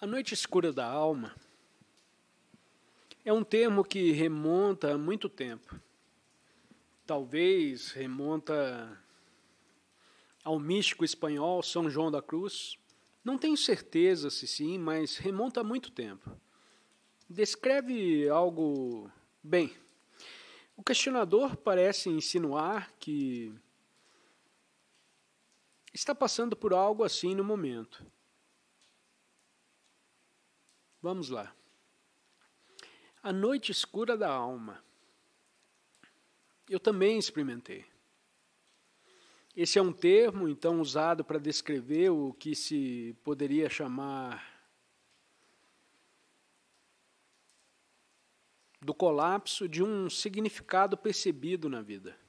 A noite escura da alma é um termo que remonta a muito tempo. Talvez remonta ao místico espanhol São João da Cruz. Não tenho certeza se sim, mas remonta a muito tempo. Descreve algo bem. O questionador parece insinuar que está passando por algo assim no momento Vamos lá. A noite escura da alma. Eu também experimentei. Esse é um termo, então, usado para descrever o que se poderia chamar do colapso de um significado percebido na vida.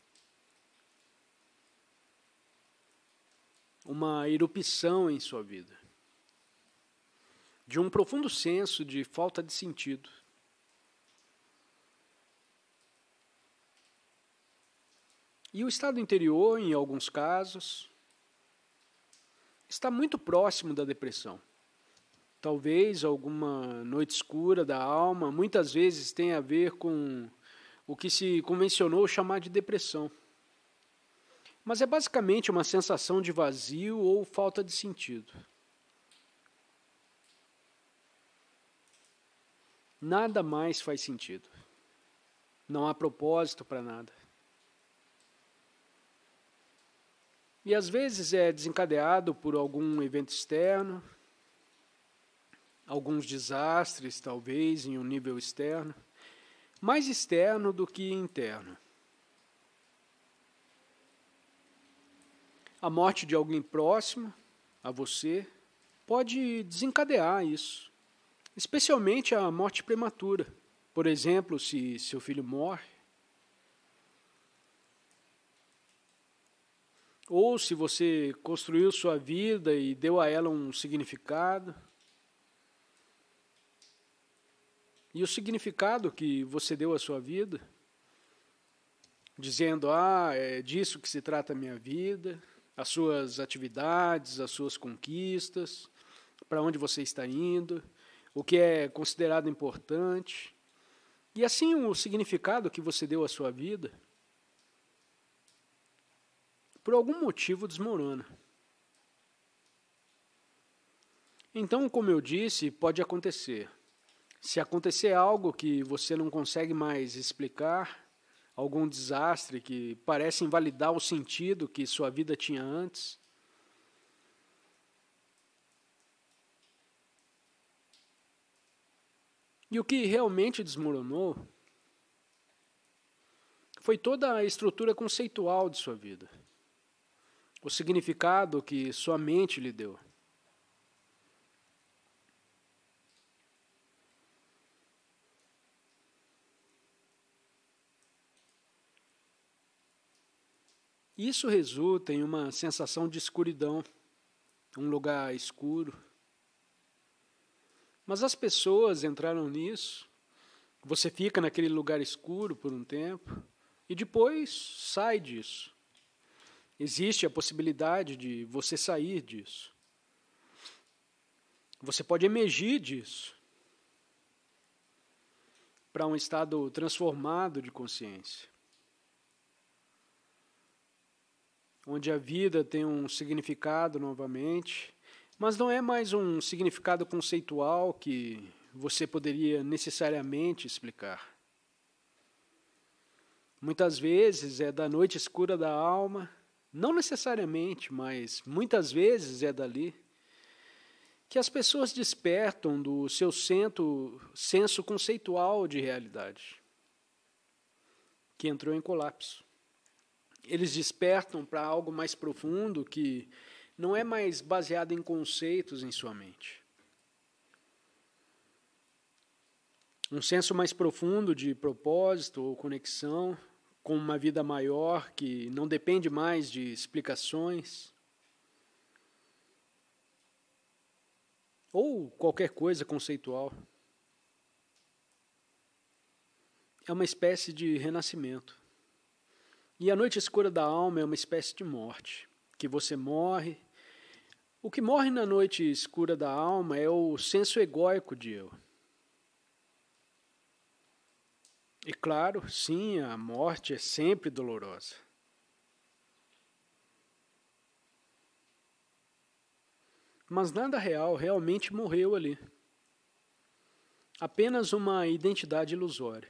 Uma erupção em sua vida de um profundo senso de falta de sentido. E o estado interior, em alguns casos, está muito próximo da depressão. Talvez alguma noite escura da alma, muitas vezes tem a ver com o que se convencionou chamar de depressão. Mas é basicamente uma sensação de vazio ou falta de sentido. Nada mais faz sentido. Não há propósito para nada. E às vezes é desencadeado por algum evento externo, alguns desastres, talvez, em um nível externo, mais externo do que interno. A morte de alguém próximo a você pode desencadear isso especialmente a morte prematura. Por exemplo, se seu filho morre, ou se você construiu sua vida e deu a ela um significado. E o significado que você deu à sua vida, dizendo: Ah, é disso que se trata a minha vida, as suas atividades, as suas conquistas, para onde você está indo o que é considerado importante. E assim o significado que você deu à sua vida, por algum motivo desmorona. Então, como eu disse, pode acontecer. Se acontecer algo que você não consegue mais explicar, algum desastre que parece invalidar o sentido que sua vida tinha antes, E o que realmente desmoronou foi toda a estrutura conceitual de sua vida, o significado que sua mente lhe deu. Isso resulta em uma sensação de escuridão, um lugar escuro. Mas as pessoas entraram nisso. Você fica naquele lugar escuro por um tempo e depois sai disso. Existe a possibilidade de você sair disso. Você pode emergir disso para um estado transformado de consciência, onde a vida tem um significado novamente mas não é mais um significado conceitual que você poderia necessariamente explicar. Muitas vezes é da noite escura da alma, não necessariamente, mas muitas vezes é dali, que as pessoas despertam do seu centro, senso conceitual de realidade, que entrou em colapso. Eles despertam para algo mais profundo que não é mais baseado em conceitos em sua mente. Um senso mais profundo de propósito ou conexão com uma vida maior que não depende mais de explicações. Ou qualquer coisa conceitual. É uma espécie de renascimento. E a noite escura da alma é uma espécie de morte, que você morre o que morre na noite escura da alma é o senso egóico de eu. E claro, sim, a morte é sempre dolorosa. Mas nada real realmente morreu ali. Apenas uma identidade ilusória.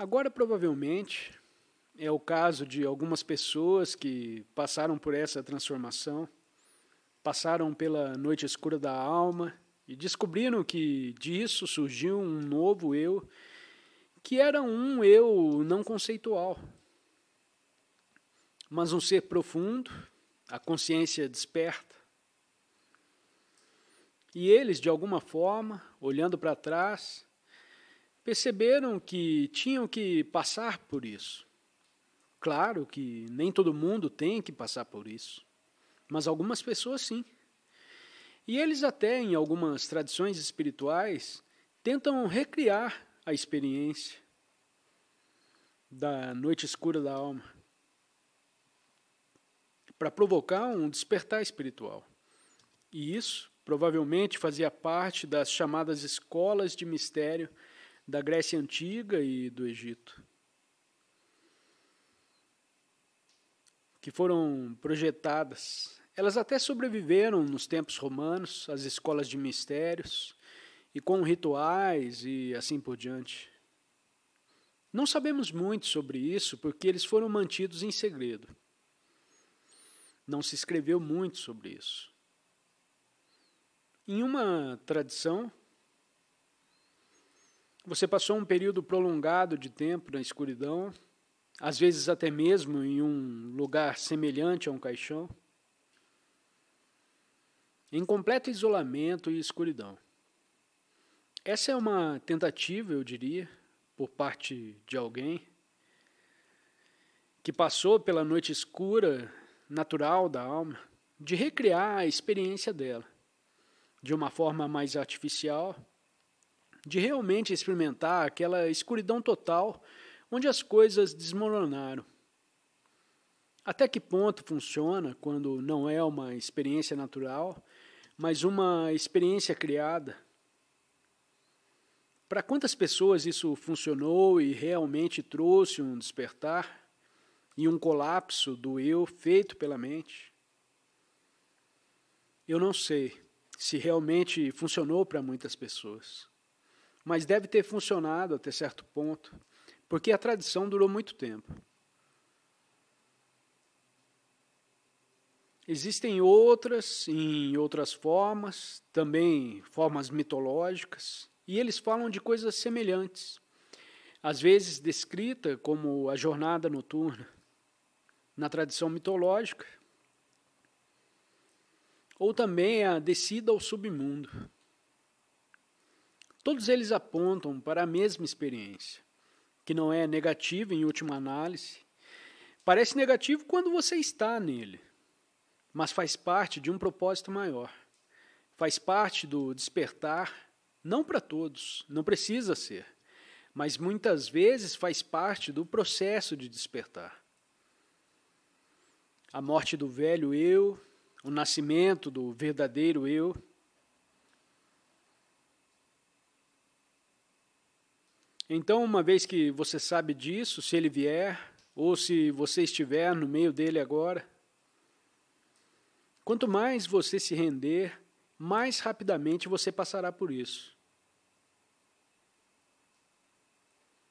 Agora, provavelmente, é o caso de algumas pessoas que passaram por essa transformação, passaram pela noite escura da alma e descobriram que disso surgiu um novo eu, que era um eu não conceitual, mas um ser profundo, a consciência desperta. E eles, de alguma forma, olhando para trás, perceberam que tinham que passar por isso. Claro que nem todo mundo tem que passar por isso, mas algumas pessoas sim. E eles até em algumas tradições espirituais tentam recriar a experiência da noite escura da alma para provocar um despertar espiritual. E isso provavelmente fazia parte das chamadas escolas de mistério da Grécia Antiga e do Egito, que foram projetadas. Elas até sobreviveram nos tempos romanos, às escolas de mistérios, e com rituais e assim por diante. Não sabemos muito sobre isso porque eles foram mantidos em segredo. Não se escreveu muito sobre isso. Em uma tradição, você passou um período prolongado de tempo na escuridão, às vezes até mesmo em um lugar semelhante a um caixão, em completo isolamento e escuridão. Essa é uma tentativa, eu diria, por parte de alguém que passou pela noite escura natural da alma de recriar a experiência dela de uma forma mais artificial de realmente experimentar aquela escuridão total onde as coisas desmoronaram. Até que ponto funciona quando não é uma experiência natural, mas uma experiência criada? Para quantas pessoas isso funcionou e realmente trouxe um despertar e um colapso do eu feito pela mente? Eu não sei se realmente funcionou para muitas pessoas mas deve ter funcionado até certo ponto, porque a tradição durou muito tempo. Existem outras, em outras formas, também formas mitológicas, e eles falam de coisas semelhantes, às vezes descrita como a jornada noturna, na tradição mitológica, ou também a descida ao submundo. Todos eles apontam para a mesma experiência, que não é negativa em última análise. Parece negativo quando você está nele, mas faz parte de um propósito maior. Faz parte do despertar, não para todos, não precisa ser, mas muitas vezes faz parte do processo de despertar. A morte do velho eu, o nascimento do verdadeiro eu, Então, uma vez que você sabe disso, se ele vier, ou se você estiver no meio dele agora, quanto mais você se render, mais rapidamente você passará por isso.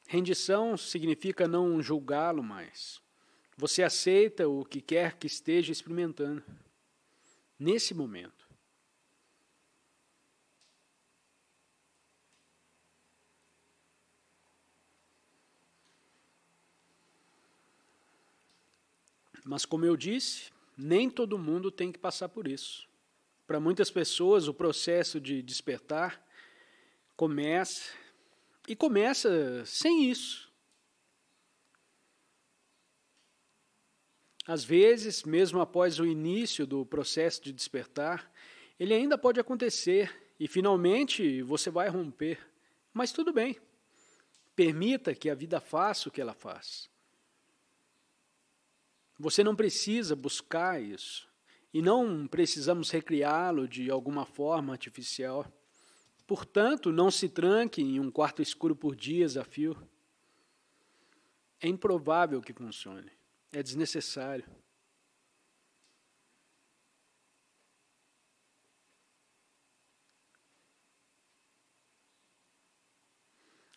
Rendição significa não julgá-lo mais. Você aceita o que quer que esteja experimentando nesse momento. Mas, como eu disse, nem todo mundo tem que passar por isso. Para muitas pessoas, o processo de despertar começa e começa sem isso. Às vezes, mesmo após o início do processo de despertar, ele ainda pode acontecer e finalmente você vai romper. Mas tudo bem. Permita que a vida faça o que ela faz. Você não precisa buscar isso. E não precisamos recriá-lo de alguma forma artificial. Portanto, não se tranque em um quarto escuro por dias a fio. É improvável que funcione. É desnecessário.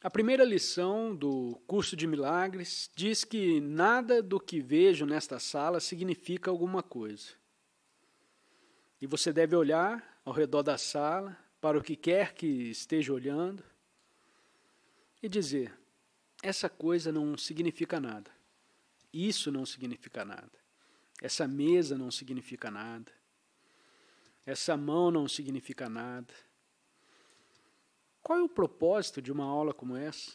A primeira lição do curso de milagres diz que nada do que vejo nesta sala significa alguma coisa. E você deve olhar ao redor da sala, para o que quer que esteja olhando, e dizer: essa coisa não significa nada. Isso não significa nada. Essa mesa não significa nada. Essa mão não significa nada qual é o propósito de uma aula como essa?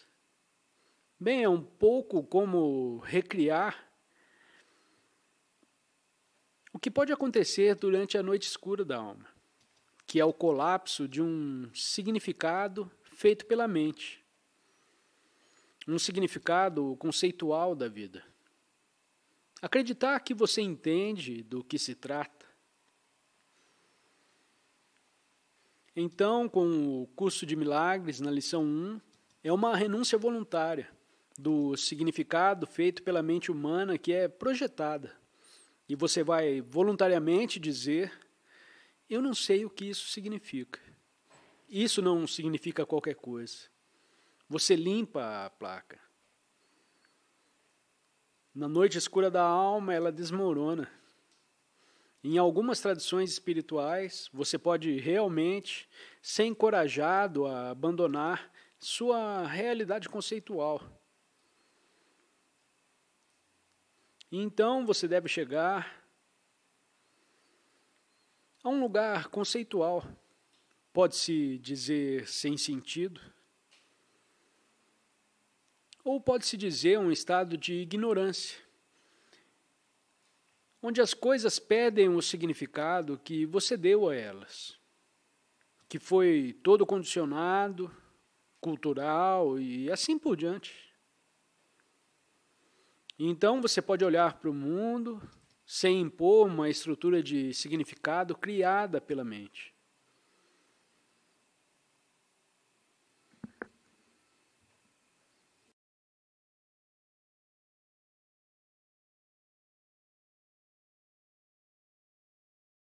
Bem, é um pouco como recriar o que pode acontecer durante a noite escura da alma, que é o colapso de um significado feito pela mente, um significado conceitual da vida. Acreditar que você entende do que se trata Então, com o curso de milagres, na lição 1, é uma renúncia voluntária do significado feito pela mente humana que é projetada. E você vai voluntariamente dizer: Eu não sei o que isso significa. Isso não significa qualquer coisa. Você limpa a placa. Na noite escura da alma, ela desmorona. Em algumas tradições espirituais, você pode realmente ser encorajado a abandonar sua realidade conceitual. Então você deve chegar a um lugar conceitual, pode-se dizer sem sentido, ou pode-se dizer um estado de ignorância onde as coisas pedem o significado que você deu a elas, que foi todo condicionado, cultural e assim por diante. Então você pode olhar para o mundo sem impor uma estrutura de significado criada pela mente.